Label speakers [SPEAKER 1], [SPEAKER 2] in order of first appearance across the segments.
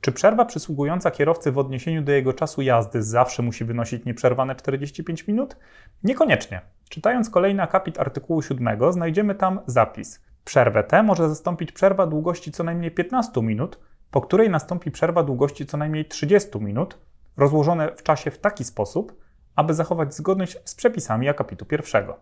[SPEAKER 1] Czy przerwa przysługująca kierowcy w odniesieniu do jego czasu jazdy zawsze musi wynosić nieprzerwane 45 minut? Niekoniecznie. Czytając kolejny akapit artykułu 7 znajdziemy tam zapis. Przerwę tę może zastąpić przerwa długości co najmniej 15 minut, po której nastąpi przerwa długości co najmniej 30 minut, rozłożone w czasie w taki sposób, aby zachować zgodność z przepisami akapitu pierwszego.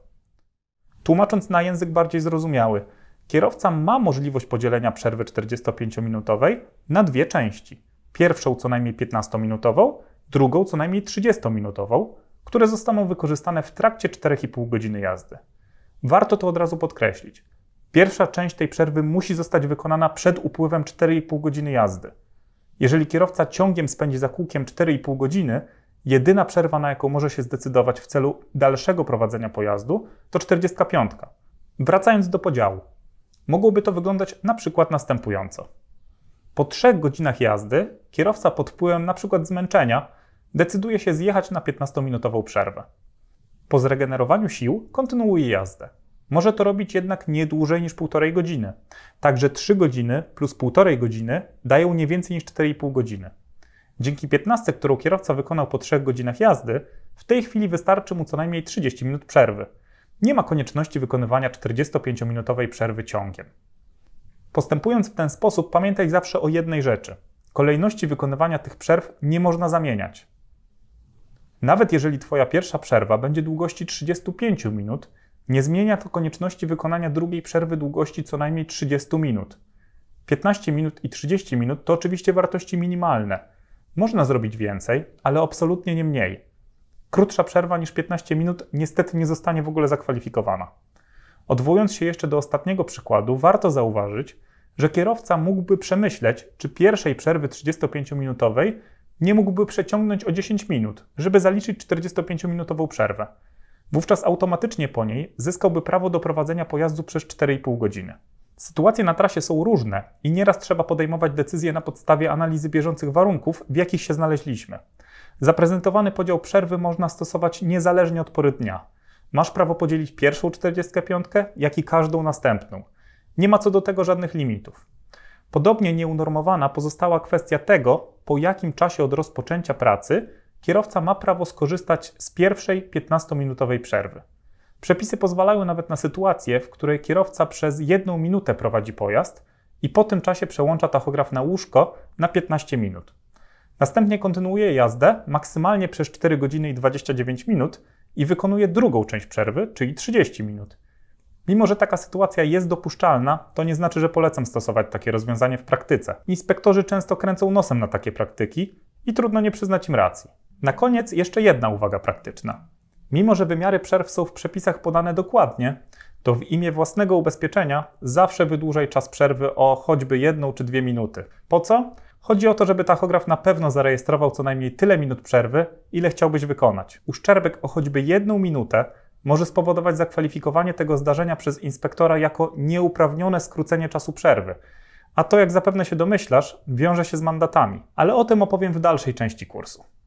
[SPEAKER 1] Tłumacząc na język bardziej zrozumiały – kierowca ma możliwość podzielenia przerwy 45-minutowej na dwie części. Pierwszą co najmniej 15-minutową, drugą co najmniej 30-minutową, które zostaną wykorzystane w trakcie 4,5 godziny jazdy. Warto to od razu podkreślić. Pierwsza część tej przerwy musi zostać wykonana przed upływem 4,5 godziny jazdy. Jeżeli kierowca ciągiem spędzi za kółkiem 4,5 godziny, jedyna przerwa, na jaką może się zdecydować w celu dalszego prowadzenia pojazdu, to 45. Wracając do podziału mogłoby to wyglądać na przykład następująco. Po trzech godzinach jazdy kierowca pod wpływem na przykład zmęczenia decyduje się zjechać na 15-minutową przerwę. Po zregenerowaniu sił kontynuuje jazdę. Może to robić jednak nie dłużej niż 1,5 godziny. Także 3 godziny plus 1,5 godziny dają nie więcej niż 4,5 godziny. Dzięki 15, którą kierowca wykonał po 3 godzinach jazdy, w tej chwili wystarczy mu co najmniej 30 minut przerwy nie ma konieczności wykonywania 45-minutowej przerwy ciągiem. Postępując w ten sposób, pamiętaj zawsze o jednej rzeczy. Kolejności wykonywania tych przerw nie można zamieniać. Nawet jeżeli Twoja pierwsza przerwa będzie długości 35 minut, nie zmienia to konieczności wykonania drugiej przerwy długości co najmniej 30 minut. 15 minut i 30 minut to oczywiście wartości minimalne. Można zrobić więcej, ale absolutnie nie mniej krótsza przerwa niż 15 minut niestety nie zostanie w ogóle zakwalifikowana. Odwołując się jeszcze do ostatniego przykładu, warto zauważyć, że kierowca mógłby przemyśleć, czy pierwszej przerwy 35-minutowej nie mógłby przeciągnąć o 10 minut, żeby zaliczyć 45-minutową przerwę. Wówczas automatycznie po niej zyskałby prawo do prowadzenia pojazdu przez 4,5 godziny. Sytuacje na trasie są różne i nieraz trzeba podejmować decyzje na podstawie analizy bieżących warunków, w jakich się znaleźliśmy. Zaprezentowany podział przerwy można stosować niezależnie od pory dnia. Masz prawo podzielić pierwszą 45, jak i każdą następną. Nie ma co do tego żadnych limitów. Podobnie nieunormowana pozostała kwestia tego, po jakim czasie od rozpoczęcia pracy kierowca ma prawo skorzystać z pierwszej 15-minutowej przerwy. Przepisy pozwalają nawet na sytuację, w której kierowca przez jedną minutę prowadzi pojazd i po tym czasie przełącza tachograf na łóżko na 15 minut. Następnie kontynuuje jazdę maksymalnie przez 4 godziny i 29 minut i wykonuje drugą część przerwy, czyli 30 minut. Mimo, że taka sytuacja jest dopuszczalna, to nie znaczy, że polecam stosować takie rozwiązanie w praktyce. Inspektorzy często kręcą nosem na takie praktyki i trudno nie przyznać im racji. Na koniec jeszcze jedna uwaga praktyczna. Mimo, że wymiary przerw są w przepisach podane dokładnie, to w imię własnego ubezpieczenia zawsze wydłużaj czas przerwy o choćby jedną czy dwie minuty. Po co? Chodzi o to, żeby tachograf na pewno zarejestrował co najmniej tyle minut przerwy, ile chciałbyś wykonać. Uszczerbek o choćby jedną minutę może spowodować zakwalifikowanie tego zdarzenia przez inspektora jako nieuprawnione skrócenie czasu przerwy. A to, jak zapewne się domyślasz, wiąże się z mandatami, ale o tym opowiem w dalszej części kursu.